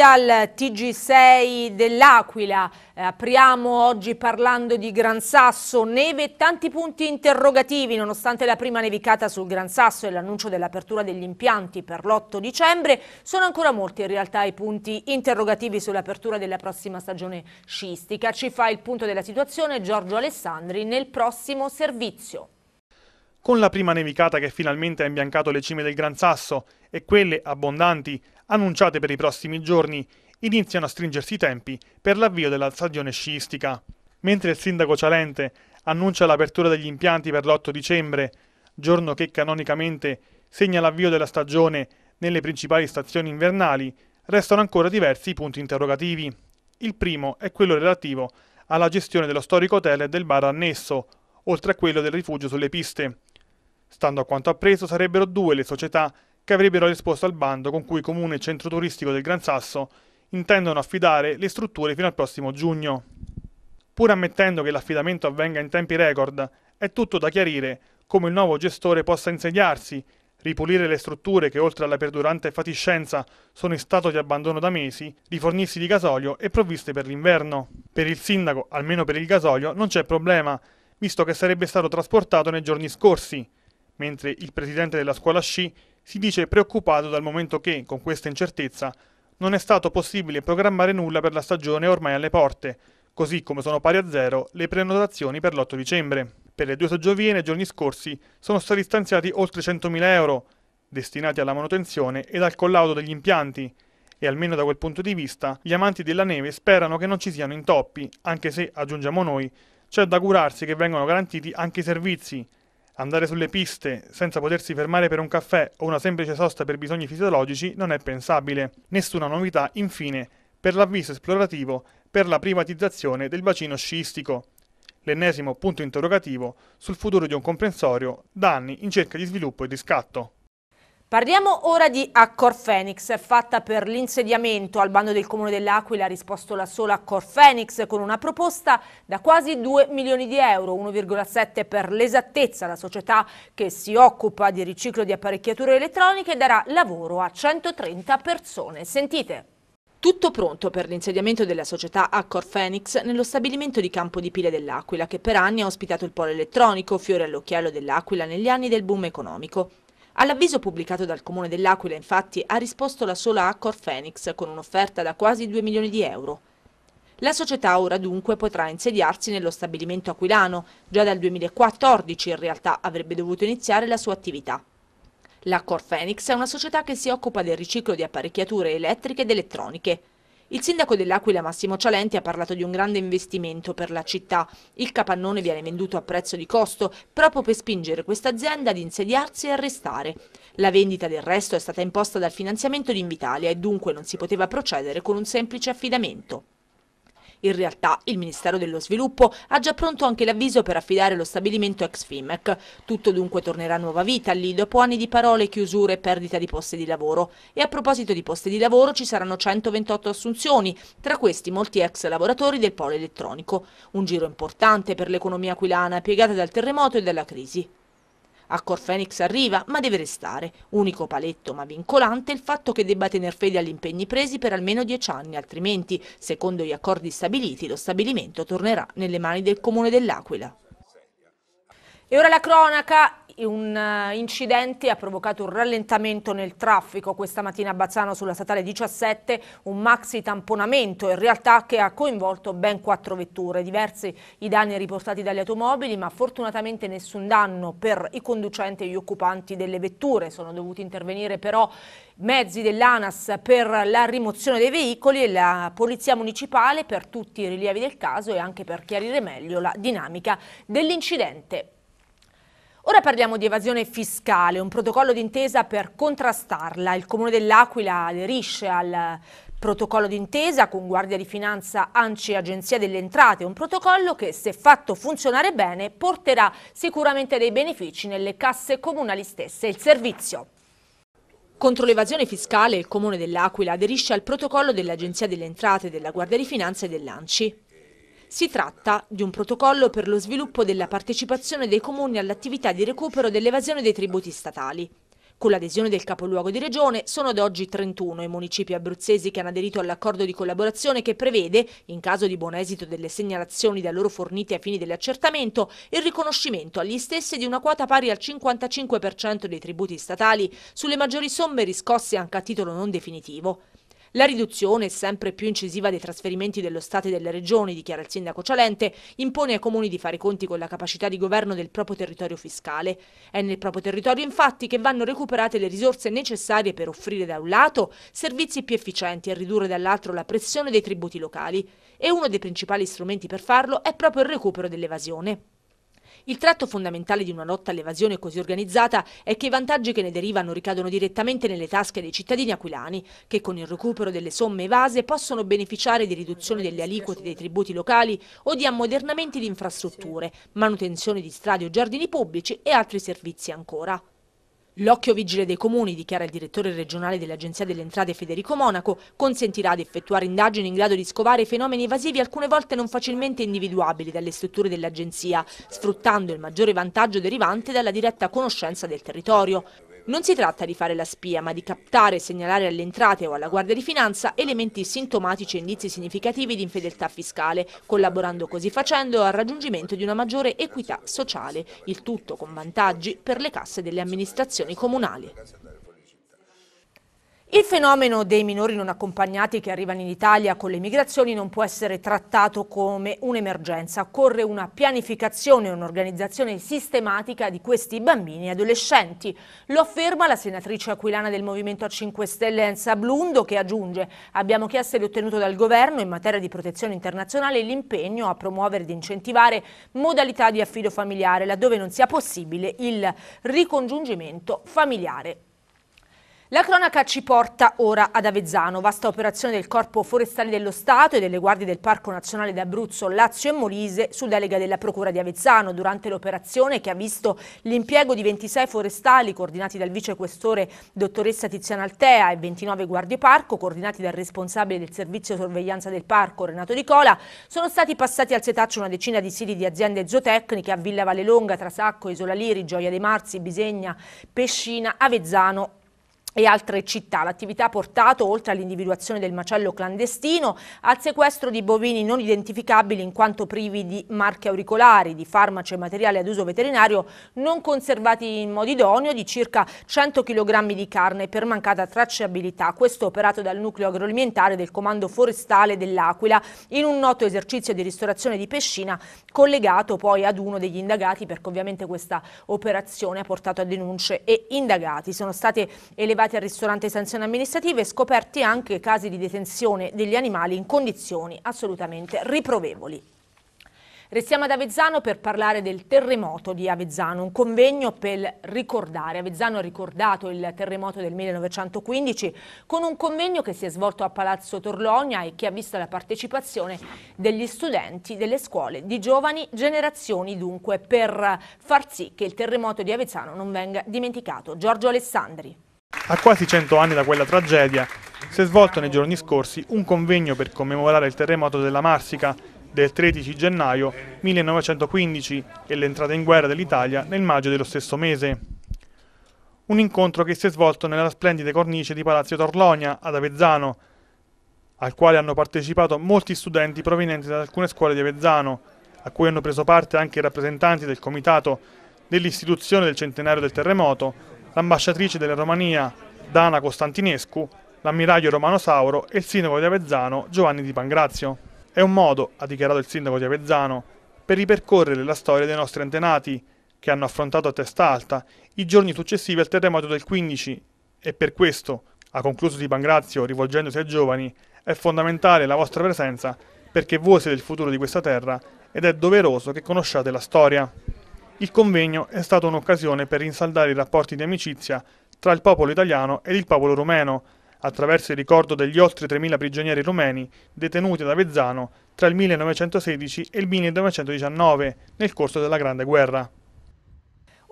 al TG6 dell'Aquila. Eh, apriamo oggi parlando di Gran Sasso, neve e tanti punti interrogativi nonostante la prima nevicata sul Gran Sasso e l'annuncio dell'apertura degli impianti per l'8 dicembre, sono ancora molti in realtà i punti interrogativi sull'apertura della prossima stagione sciistica. Ci fa il punto della situazione Giorgio Alessandri nel prossimo servizio. Con la prima nevicata che finalmente ha imbiancato le cime del Gran Sasso e quelle abbondanti annunciate per i prossimi giorni, iniziano a stringersi i tempi per l'avvio della stagione sciistica. Mentre il sindaco Cialente annuncia l'apertura degli impianti per l'8 dicembre, giorno che canonicamente segna l'avvio della stagione nelle principali stazioni invernali, restano ancora diversi punti interrogativi. Il primo è quello relativo alla gestione dello storico hotel e del bar annesso, oltre a quello del rifugio sulle piste, Stando a quanto appreso, sarebbero due le società che avrebbero risposto al bando con cui comune e centro turistico del Gran Sasso intendono affidare le strutture fino al prossimo giugno. Pur ammettendo che l'affidamento avvenga in tempi record, è tutto da chiarire come il nuovo gestore possa insediarsi, ripulire le strutture che oltre alla perdurante fatiscenza sono in stato di abbandono da mesi, rifornirsi di gasolio e provviste per l'inverno. Per il sindaco, almeno per il gasolio, non c'è problema, visto che sarebbe stato trasportato nei giorni scorsi, mentre il presidente della scuola sci si dice preoccupato dal momento che, con questa incertezza, non è stato possibile programmare nulla per la stagione ormai alle porte, così come sono pari a zero le prenotazioni per l'8 dicembre. Per le due soggioviene, giorni scorsi, sono stati stanziati oltre 100.000 euro, destinati alla manutenzione ed al collaudo degli impianti, e almeno da quel punto di vista gli amanti della neve sperano che non ci siano intoppi, anche se, aggiungiamo noi, c'è da curarsi che vengano garantiti anche i servizi, Andare sulle piste senza potersi fermare per un caffè o una semplice sosta per bisogni fisiologici non è pensabile. Nessuna novità, infine, per l'avviso esplorativo per la privatizzazione del bacino sciistico. L'ennesimo punto interrogativo sul futuro di un comprensorio da anni in cerca di sviluppo e di scatto. Parliamo ora di Accor Fenix, fatta per l'insediamento al bando del Comune dell'Aquila ha risposto la sola Accor Fenix con una proposta da quasi 2 milioni di euro, 1,7 per l'esattezza, la società che si occupa di riciclo di apparecchiature elettroniche darà lavoro a 130 persone. Sentite. Tutto pronto per l'insediamento della società Accor Fenix nello stabilimento di Campo di Pile dell'Aquila che per anni ha ospitato il polo elettronico, fiore all'occhiello dell'Aquila negli anni del boom economico. All'avviso pubblicato dal Comune dell'Aquila, infatti, ha risposto la sola Accor Phoenix con un'offerta da quasi 2 milioni di euro. La società ora dunque potrà insediarsi nello stabilimento aquilano, già dal 2014 in realtà avrebbe dovuto iniziare la sua attività. La Core Phoenix è una società che si occupa del riciclo di apparecchiature elettriche ed elettroniche. Il sindaco dell'Aquila Massimo Cialenti ha parlato di un grande investimento per la città. Il capannone viene venduto a prezzo di costo proprio per spingere questa azienda ad insediarsi e a restare. La vendita del resto è stata imposta dal finanziamento di Invitalia e dunque non si poteva procedere con un semplice affidamento. In realtà il Ministero dello Sviluppo ha già pronto anche l'avviso per affidare lo stabilimento ex FIMEC. Tutto dunque tornerà a nuova vita lì dopo anni di parole, chiusure e perdita di posti di lavoro. E a proposito di posti di lavoro ci saranno 128 assunzioni, tra questi molti ex lavoratori del polo elettronico. Un giro importante per l'economia aquilana piegata dal terremoto e dalla crisi. A Corfenix arriva, ma deve restare. Unico paletto ma vincolante il fatto che debba tener fede agli impegni presi per almeno dieci anni, altrimenti, secondo gli accordi stabiliti, lo stabilimento tornerà nelle mani del Comune dell'Aquila. E ora la cronaca, un eh, incidente ha provocato un rallentamento nel traffico questa mattina a Bazzano sulla statale 17, un maxi tamponamento in realtà che ha coinvolto ben quattro vetture. Diversi i danni riportati dagli automobili ma fortunatamente nessun danno per i conducenti e gli occupanti delle vetture. Sono dovuti intervenire però mezzi dell'ANAS per la rimozione dei veicoli e la Polizia Municipale per tutti i rilievi del caso e anche per chiarire meglio la dinamica dell'incidente. Ora parliamo di evasione fiscale, un protocollo d'intesa per contrastarla. Il Comune dell'Aquila aderisce al protocollo d'intesa con Guardia di Finanza, ANCI e Agenzia delle Entrate, un protocollo che se fatto funzionare bene porterà sicuramente dei benefici nelle casse comunali stesse. Il servizio. Contro l'evasione fiscale il Comune dell'Aquila aderisce al protocollo dell'Agenzia delle Entrate, della Guardia di Finanza e dell'ANCI. Si tratta di un protocollo per lo sviluppo della partecipazione dei comuni all'attività di recupero dell'evasione dei tributi statali. Con l'adesione del capoluogo di regione sono ad oggi 31 i municipi abruzzesi che hanno aderito all'accordo di collaborazione che prevede, in caso di buon esito delle segnalazioni da loro fornite a fini dell'accertamento, il riconoscimento agli stessi di una quota pari al 55% dei tributi statali sulle maggiori somme riscosse anche a titolo non definitivo. La riduzione sempre più incisiva dei trasferimenti dello Stato e delle regioni, dichiara il sindaco Cialente, impone ai comuni di fare conti con la capacità di governo del proprio territorio fiscale. È nel proprio territorio infatti che vanno recuperate le risorse necessarie per offrire da un lato servizi più efficienti e ridurre dall'altro la pressione dei tributi locali. E uno dei principali strumenti per farlo è proprio il recupero dell'evasione. Il tratto fondamentale di una lotta all'evasione così organizzata è che i vantaggi che ne derivano ricadono direttamente nelle tasche dei cittadini aquilani, che con il recupero delle somme evase possono beneficiare di riduzione delle aliquote dei tributi locali o di ammodernamenti di infrastrutture, manutenzione di strade o giardini pubblici e altri servizi ancora. L'occhio vigile dei comuni, dichiara il direttore regionale dell'Agenzia delle Entrate Federico Monaco, consentirà di effettuare indagini in grado di scovare fenomeni evasivi alcune volte non facilmente individuabili dalle strutture dell'Agenzia, sfruttando il maggiore vantaggio derivante dalla diretta conoscenza del territorio. Non si tratta di fare la spia, ma di captare e segnalare alle entrate o alla Guardia di Finanza elementi sintomatici e indizi significativi di infedeltà fiscale, collaborando così facendo al raggiungimento di una maggiore equità sociale, il tutto con vantaggi per le casse delle amministrazioni comunali. Il fenomeno dei minori non accompagnati che arrivano in Italia con le migrazioni non può essere trattato come un'emergenza. Occorre una pianificazione e un'organizzazione sistematica di questi bambini e adolescenti. Lo afferma la senatrice aquilana del Movimento 5 Stelle Enza Blundo che aggiunge abbiamo chiesto e ottenuto dal governo in materia di protezione internazionale l'impegno a promuovere ed incentivare modalità di affido familiare laddove non sia possibile il ricongiungimento familiare. La cronaca ci porta ora ad Avezzano, vasta operazione del Corpo Forestale dello Stato e delle guardie del Parco Nazionale d'Abruzzo, Lazio e Molise su delega della Procura di Avezzano durante l'operazione che ha visto l'impiego di 26 forestali coordinati dal vicequestore dottoressa Tiziana Altea e 29 guardie parco coordinati dal responsabile del servizio sorveglianza del parco Renato Di Cola, sono stati passati al setaccio una decina di siti di aziende zootecniche a Villa Vallelonga, Trasacco, Isola Liri, Gioia dei Marzi, Bisegna, Pescina, Avezzano e altre città. L'attività ha portato, oltre all'individuazione del macello clandestino, al sequestro di bovini non identificabili in quanto privi di marche auricolari, di farmaci e materiali ad uso veterinario non conservati in modo idoneo di circa 100 kg di carne per mancata tracciabilità. Questo operato dal nucleo agroalimentare del Comando Forestale dell'Aquila in un noto esercizio di ristorazione di pescina collegato poi ad uno degli indagati perché ovviamente questa operazione ha portato a denunce e indagati. Sono state elevate collegati al ristorante sanzioni amministrative e scoperti anche casi di detenzione degli animali in condizioni assolutamente riprovevoli. Restiamo ad Avezzano per parlare del terremoto di Avezzano, un convegno per ricordare. Avezzano ha ricordato il terremoto del 1915 con un convegno che si è svolto a Palazzo Torlonia e che ha visto la partecipazione degli studenti delle scuole di giovani generazioni dunque per far sì che il terremoto di Avezzano non venga dimenticato. Giorgio Alessandri. A quasi 100 anni da quella tragedia si è svolto nei giorni scorsi un convegno per commemorare il terremoto della Marsica del 13 gennaio 1915 e l'entrata in guerra dell'Italia nel maggio dello stesso mese. Un incontro che si è svolto nella splendida cornice di Palazzo Torlonia ad Avezzano, al quale hanno partecipato molti studenti provenienti da alcune scuole di Avezzano, a cui hanno preso parte anche i rappresentanti del comitato dell'istituzione del centenario del terremoto l'ambasciatrice della Romania Dana Costantinescu, l'ammiraglio Romano Sauro e il sindaco di Avezzano Giovanni Di Pangrazio. È un modo, ha dichiarato il sindaco di Avezzano, per ripercorrere la storia dei nostri antenati, che hanno affrontato a testa alta i giorni successivi al terremoto del 15 e per questo, ha concluso Di Pangrazio rivolgendosi ai giovani, è fondamentale la vostra presenza perché voi siete il futuro di questa terra ed è doveroso che conosciate la storia. Il convegno è stato un'occasione per rinsaldare i rapporti di amicizia tra il popolo italiano ed il popolo rumeno, attraverso il ricordo degli oltre 3.000 prigionieri rumeni detenuti ad Avezzano tra il 1916 e il 1919 nel corso della Grande Guerra.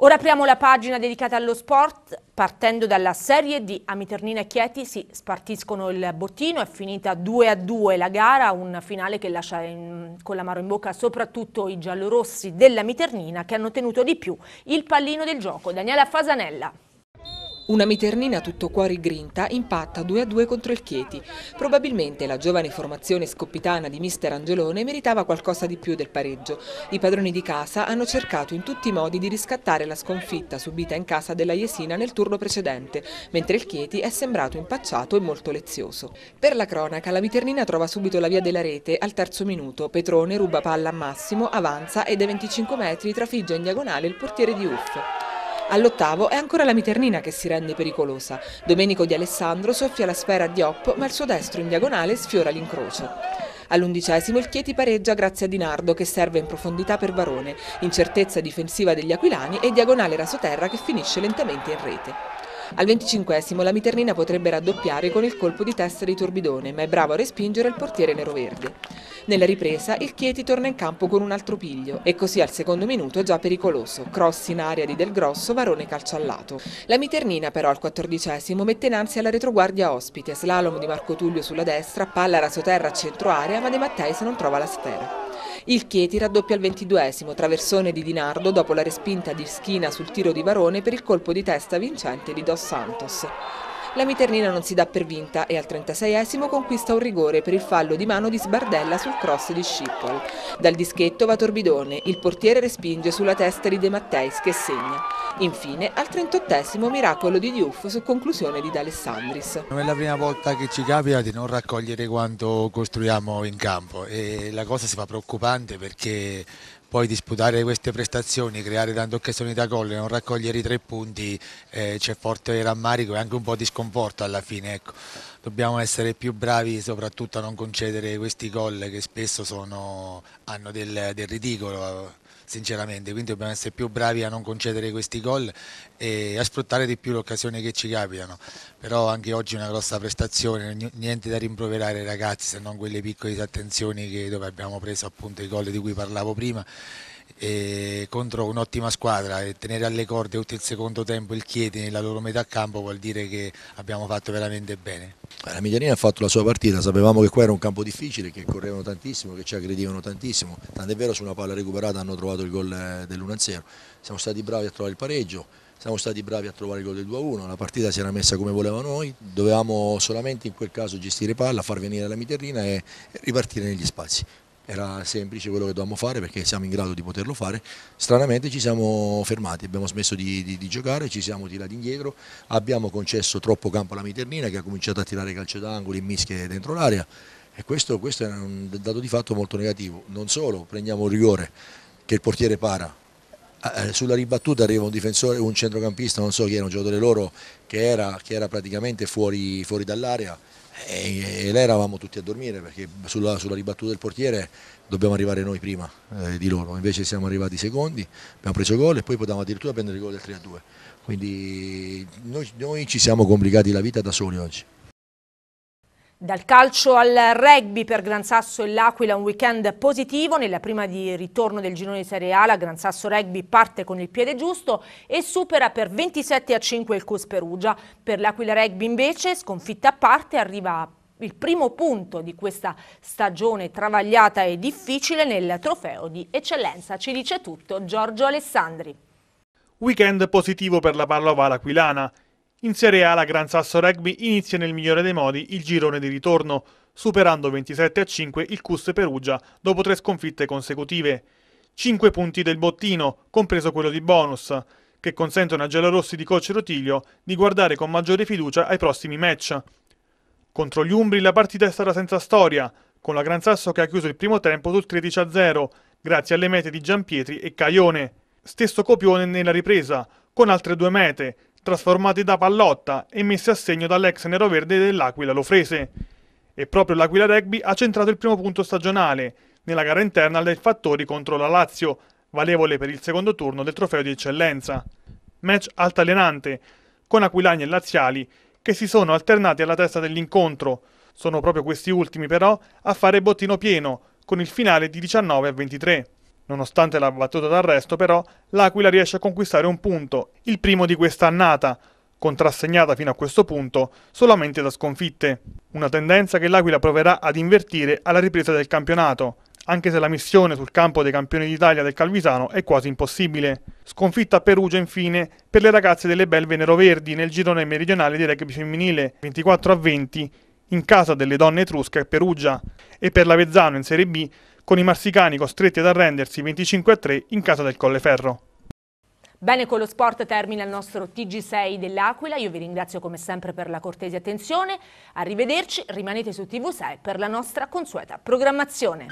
Ora apriamo la pagina dedicata allo sport. Partendo dalla serie di Amiternina e Chieti si spartiscono il bottino, è finita 2 a 2 la gara, un finale che lascia in, con mano in bocca soprattutto i giallorossi della Miternina che hanno tenuto di più il pallino del gioco. Daniela Fasanella. Una Miternina tutto cuori grinta impatta 2-2 a contro il Chieti. Probabilmente la giovane formazione scoppitana di mister Angelone meritava qualcosa di più del pareggio. I padroni di casa hanno cercato in tutti i modi di riscattare la sconfitta subita in casa della Jesina nel turno precedente, mentre il Chieti è sembrato impacciato e molto lezioso. Per la cronaca la Miternina trova subito la via della rete al terzo minuto, Petrone ruba palla a Massimo, avanza e dai 25 metri trafigge in diagonale il portiere di Uff. All'ottavo è ancora la Miternina che si rende pericolosa. Domenico Di Alessandro soffia la sfera a Diop, ma il suo destro in diagonale sfiora l'incrocio. All'undicesimo il Chieti pareggia grazie a Dinardo che serve in profondità per Varone, incertezza difensiva degli aquilani e diagonale rasoterra che finisce lentamente in rete. Al 25 la Miternina potrebbe raddoppiare con il colpo di testa di Turbidone, ma è bravo a respingere il portiere neroverde. Nella ripresa il Chieti torna in campo con un altro piglio e così al secondo minuto è già pericoloso, cross in area di Del Grosso, Varone calciallato. La Miternina però al 14 mette in innanzi alla retroguardia ospite, slalom di Marco Tullio sulla destra, palla rasoterra a centro area ma De Matteis non trova la sfera. Il Chieti raddoppia al ventiduesimo, traversone di Dinardo dopo la respinta di Schina sul tiro di Varone per il colpo di testa vincente di Dos Santos. La Miternina non si dà per vinta e al 36esimo conquista un rigore per il fallo di mano di Sbardella sul cross di Scippol. Dal dischetto va Torbidone, il portiere respinge sulla testa di De Matteis che segna. Infine al 38esimo miracolo di Diouf su conclusione di D'Alessandris. Non è la prima volta che ci capita di non raccogliere quanto costruiamo in campo e la cosa si fa preoccupante perché poi disputare queste prestazioni, creare tante occasioni da gol e non raccogliere i tre punti eh, c'è forte rammarico e anche un po' di sconforto alla fine. Ecco. Dobbiamo essere più bravi soprattutto a non concedere questi gol che spesso sono, hanno del, del ridicolo sinceramente, quindi dobbiamo essere più bravi a non concedere questi gol e a sfruttare di più le occasioni che ci capitano, però anche oggi una grossa prestazione, niente da rimproverare ai ragazzi se non quelle piccole disattenzioni dove abbiamo preso appunto i gol di cui parlavo prima contro un'ottima squadra e tenere alle corde tutto il secondo tempo il Chieti nella loro metà campo vuol dire che abbiamo fatto veramente bene. La Miglianina ha fatto la sua partita, sapevamo che qua era un campo difficile, che correvano tantissimo, che ci aggredivano tantissimo, tant'è vero su una palla recuperata hanno trovato il gol eh, dell'1-0, siamo stati bravi a trovare il pareggio, siamo stati bravi a trovare il gol del 2-1, la partita si era messa come volevamo noi, dovevamo solamente in quel caso gestire palla, far venire la Miterrina e ripartire negli spazi era semplice quello che dovevamo fare perché siamo in grado di poterlo fare, stranamente ci siamo fermati, abbiamo smesso di, di, di giocare, ci siamo tirati indietro, abbiamo concesso troppo campo alla Miternina che ha cominciato a tirare calcio d'angolo in mischie dentro l'area e questo, questo è un dato di fatto molto negativo, non solo prendiamo il rigore che il portiere para, eh, eh, sulla ribattuta arriva un difensore, un centrocampista, non so chi era, un giocatore loro che era, che era praticamente fuori, fuori dall'area eh, e, lei eravamo tutti a dormire perché sulla, sulla ribattuta del portiere dobbiamo arrivare noi prima eh, di loro, invece siamo arrivati secondi, abbiamo preso gol e poi potevamo addirittura prendere il gol del 3-2, quindi noi, noi ci siamo complicati la vita da soli oggi. Dal calcio al rugby per Gran Sasso e L'Aquila un weekend positivo, nella prima di ritorno del girone di Serie A la Gran Sasso Rugby parte con il piede giusto e supera per 27 a 5 il Cus Perugia. Per l'Aquila Rugby invece sconfitta a parte arriva il primo punto di questa stagione travagliata e difficile nel trofeo di eccellenza. Ci dice tutto Giorgio Alessandri. Weekend positivo per la Pallova L'Aquilana. In Serie A la Gran Sasso Rugby inizia nel migliore dei modi il girone di ritorno, superando 27 a 5 il Cus Perugia dopo tre sconfitte consecutive. 5 punti del bottino, compreso quello di bonus, che consentono a Gelorossi di coach Rotilio di guardare con maggiore fiducia ai prossimi match. Contro gli Umbri la partita è stata senza storia, con la Gran Sasso che ha chiuso il primo tempo sul 13 a 0, grazie alle mete di Giampietri e Caione. Stesso copione nella ripresa, con altre due mete, trasformati da pallotta e messi a segno dall'ex neroverde dell'Aquila Lofrese. E proprio l'Aquila Rugby ha centrato il primo punto stagionale nella gara interna del Fattori contro la Lazio, valevole per il secondo turno del trofeo di eccellenza. Match altalenante, con aquilani e laziali che si sono alternati alla testa dell'incontro. Sono proprio questi ultimi però a fare bottino pieno, con il finale di 19 a 23. Nonostante la battuta d'arresto, però, l'Aquila riesce a conquistare un punto, il primo di questa annata, contrassegnata fino a questo punto solamente da sconfitte. Una tendenza che l'Aquila proverà ad invertire alla ripresa del campionato, anche se la missione sul campo dei campioni d'Italia del Calvisano è quasi impossibile. Sconfitta a Perugia infine per le ragazze delle Belve Neroverdi nel girone meridionale di rugby femminile 24 a 20 in casa delle donne etrusche a Perugia e per l'Avezzano in Serie B con i marsicani costretti ad arrendersi 25 a 3 in casa del Colleferro. Bene, con lo sport termina il nostro TG6 dell'Aquila. Io vi ringrazio come sempre per la cortese attenzione. Arrivederci, rimanete su TV6 per la nostra consueta programmazione.